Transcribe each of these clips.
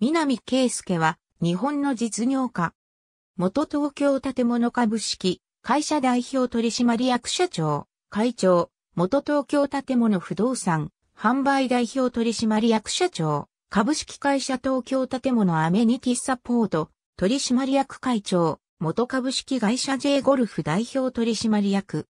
南圭介は日本の実業家。元東京建物株式会社代表取締役社長、会長、元東京建物不動産販売代表取締役社長、株式会社東京建物アメニティサポート取締役会長、元株式会社 J ゴルフ代表取締役。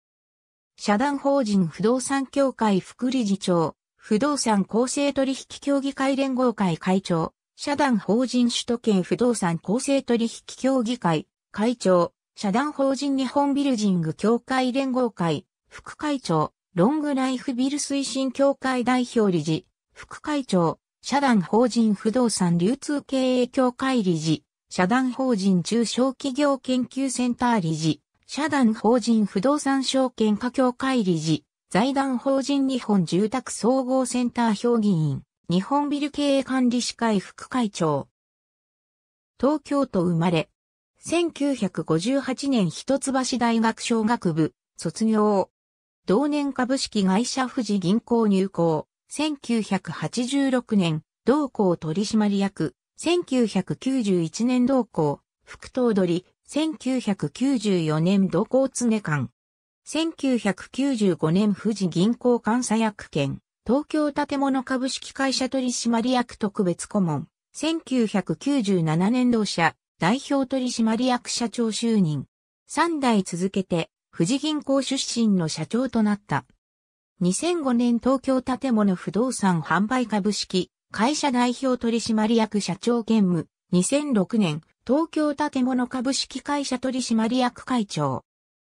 社団法人不動産協会副理事長、不動産公正取引協議会連合会会長、社団法人首都圏不動産公正取引協議会、会長、社団法人日本ビルジング協会連合会、副会長、ロングライフビル推進協会代表理事、副会長、社団法人不動産流通経営協会理事、社団法人中小企業研究センター理事、社団法人不動産証券化協会理事、財団法人日本住宅総合センター評議員。日本ビル経営管理士会副会長。東京都生まれ。1958年一橋大学商学部、卒業。同年株式会社富士銀行入行。1986年、同行取締役。1991年同行、副頭取。1994年同行常館。1995年富士銀行監査役権。東京建物株式会社取締役特別顧問、1997年同社、代表取締役社長就任。3代続けて、富士銀行出身の社長となった。2005年東京建物不動産販売株式会社代表取締役社長兼務。2006年東京建物株式会社取締役会長。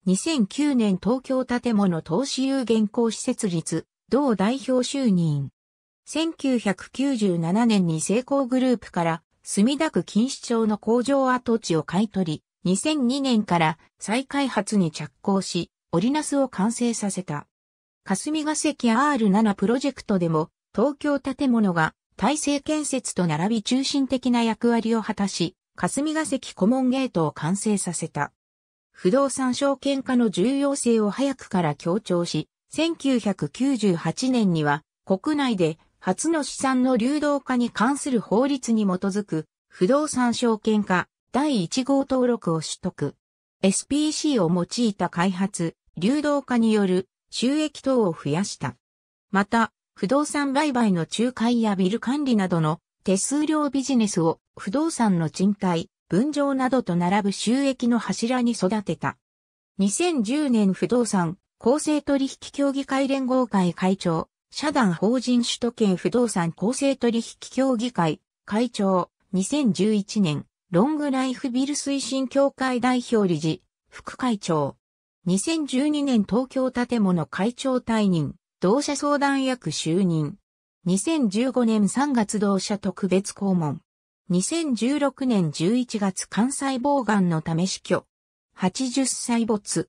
2009年東京建物投資有限公施設立同代表就任。1997年に成功グループから墨田区錦糸町の工場跡地を買い取り、2002年から再開発に着工し、オリナスを完成させた。霞ヶ関 R7 プロジェクトでも東京建物が体制建設と並び中心的な役割を果たし、霞ヶ関コモンゲートを完成させた。不動産証券化の重要性を早くから強調し、1998年には国内で初の資産の流動化に関する法律に基づく不動産証券化第1号登録を取得。SPC を用いた開発、流動化による収益等を増やした。また、不動産売買の仲介やビル管理などの手数料ビジネスを不動産の賃貸、分譲などと並ぶ収益の柱に育てた。2010年不動産公正取引協議会連合会会長、社団法人首都圏不動産公正取引協議会会長、2011年、ロングライフビル推進協会代表理事、副会長。2012年東京建物会長退任、同社相談役就任。2015年3月同社特別訪問。2016年11月関西防癌のため死去。80歳没。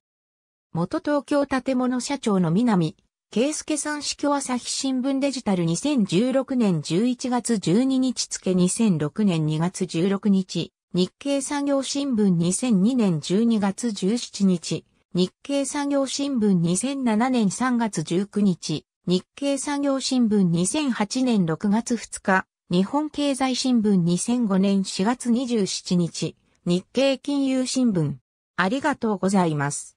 元東京建物社長の南、圭介さん死去朝日新聞デジタル2016年11月12日付2006年2月16日、日経産業新聞2002年12月17日、日経産業新聞2007年3月19日、日経産業新聞2008年6月2日、日本経済新聞2005年4月27日、日経金融新聞。ありがとうございます。